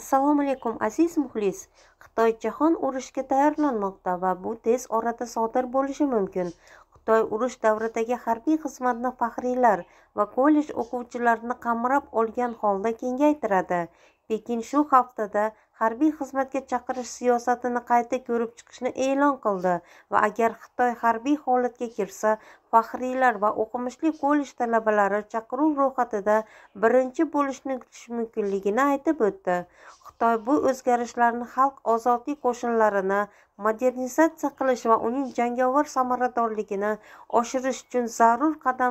assalomu alaykum aziz muxlis xitoy jahon urushiga tayyorlanmoqda va bu tez orada sodir bo'lishi mumkin xitoy urush davridagi harbiy xizmatni faxriylar va kollej o'quvchilarini qamrab olgan holda kengaytiradi pekin shu haftada harbiy xizmatga chaqirish siyosatini qayta ko'rib chiqishni e'lon qildi va agar xitoy harbiy holatga kirsa faxriylar va o'qimishli kollej talabalari chaqiruv ro'yxatida birinchi bo'lishni kutish mumkinligini aytib o'tdi xitoy bu o'zgarishlarni xalq ozodlik qo'shinlarini modernizatsiya qilish va uning jangovar samaradorligini oshirish uchun zarur qadam